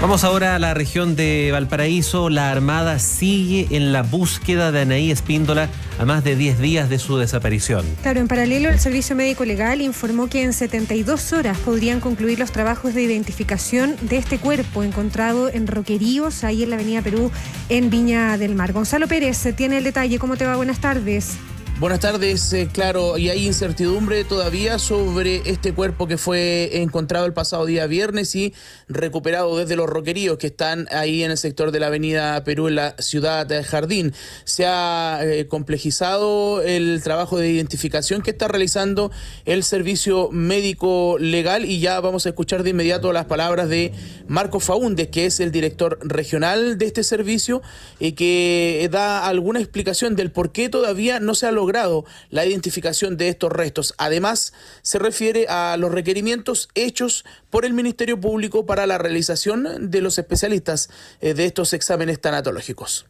Vamos ahora a la región de Valparaíso. La Armada sigue en la búsqueda de Anaí Espíndola a más de 10 días de su desaparición. Claro, en paralelo, el Servicio Médico Legal informó que en 72 horas podrían concluir los trabajos de identificación de este cuerpo encontrado en Roqueríos, ahí en la Avenida Perú, en Viña del Mar. Gonzalo Pérez eh, tiene el detalle. ¿Cómo te va? Buenas tardes. Buenas tardes, eh, claro, y hay incertidumbre todavía sobre este cuerpo que fue encontrado el pasado día viernes y recuperado desde los roqueríos que están ahí en el sector de la Avenida Perú, en la ciudad de Jardín. Se ha eh, complejizado el trabajo de identificación que está realizando el servicio médico legal y ya vamos a escuchar de inmediato las palabras de Marco Faúndez, que es el director regional de este servicio y eh, que da alguna explicación del por qué todavía no se ha logrado grado la identificación de estos restos. Además, se refiere a los requerimientos hechos por el Ministerio Público para la realización de los especialistas eh, de estos exámenes tanatológicos.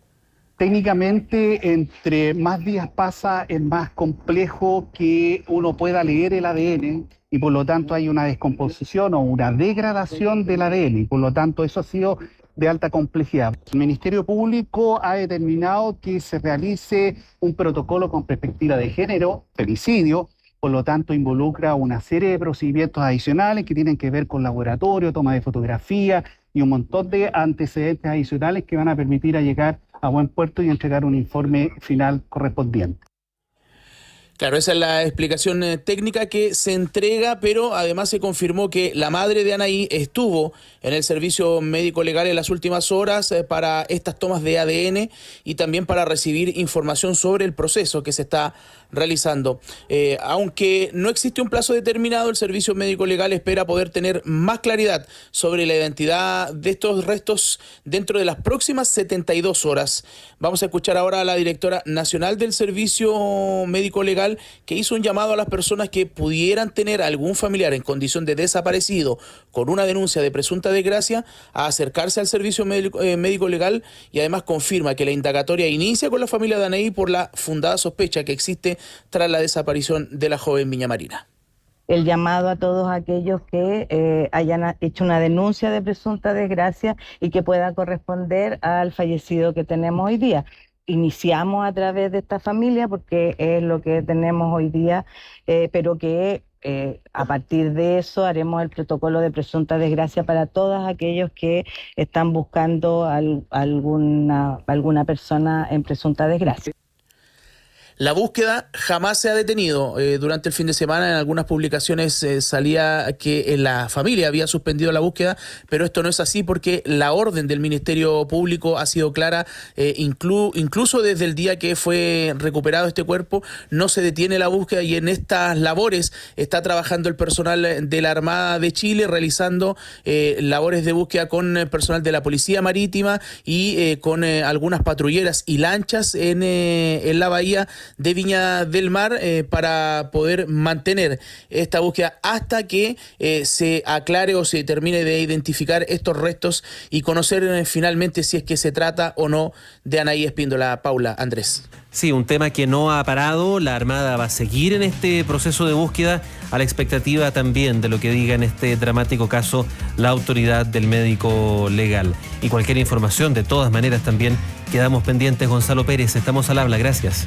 Técnicamente, entre más días pasa, es más complejo que uno pueda leer el ADN y por lo tanto hay una descomposición o una degradación del ADN y por lo tanto eso ha sido de alta complejidad. El Ministerio Público ha determinado que se realice un protocolo con perspectiva de género, femicidio, por lo tanto involucra una serie de procedimientos adicionales que tienen que ver con laboratorio, toma de fotografía y un montón de antecedentes adicionales que van a permitir llegar a buen puerto y entregar un informe final correspondiente. Claro, esa es la explicación eh, técnica que se entrega, pero además se confirmó que la madre de Anaí estuvo en el servicio médico legal en las últimas horas eh, para estas tomas de ADN y también para recibir información sobre el proceso que se está realizando. Eh, aunque no existe un plazo determinado, el servicio médico legal espera poder tener más claridad sobre la identidad de estos restos dentro de las próximas 72 horas. Vamos a escuchar ahora a la directora nacional del servicio médico legal que hizo un llamado a las personas que pudieran tener algún familiar en condición de desaparecido con una denuncia de presunta desgracia a acercarse al servicio médico, eh, legal y además confirma que la indagatoria inicia con la familia Daneí por la fundada sospecha que existe tras la desaparición de la joven Viña Marina el llamado a todos aquellos que eh, hayan hecho una denuncia de presunta desgracia y que pueda corresponder al fallecido que tenemos hoy día iniciamos a través de esta familia, porque es lo que tenemos hoy día, eh, pero que eh, a partir de eso haremos el protocolo de presunta desgracia para todos aquellos que están buscando alguna, alguna persona en presunta desgracia. La búsqueda jamás se ha detenido. Eh, durante el fin de semana en algunas publicaciones eh, salía que eh, la familia había suspendido la búsqueda, pero esto no es así porque la orden del Ministerio Público ha sido clara. incluso desde el día que fue recuperado este cuerpo, no se detiene la búsqueda y en estas labores está trabajando el personal de la Armada de Chile realizando labores de búsqueda con personal de la Policía Marítima y con algunas patrulleras y lanchas en, en la bahía de Viña del Mar eh, para poder mantener esta búsqueda hasta que eh, se aclare o se termine de identificar estos restos y conocer eh, finalmente si es que se trata o no de Anaí Espíndola. Paula, Andrés. Sí, un tema que no ha parado, la Armada va a seguir en este proceso de búsqueda a la expectativa también de lo que diga en este dramático caso la autoridad del médico legal. Y cualquier información, de todas maneras, también quedamos pendientes. Gonzalo Pérez, estamos al habla, gracias.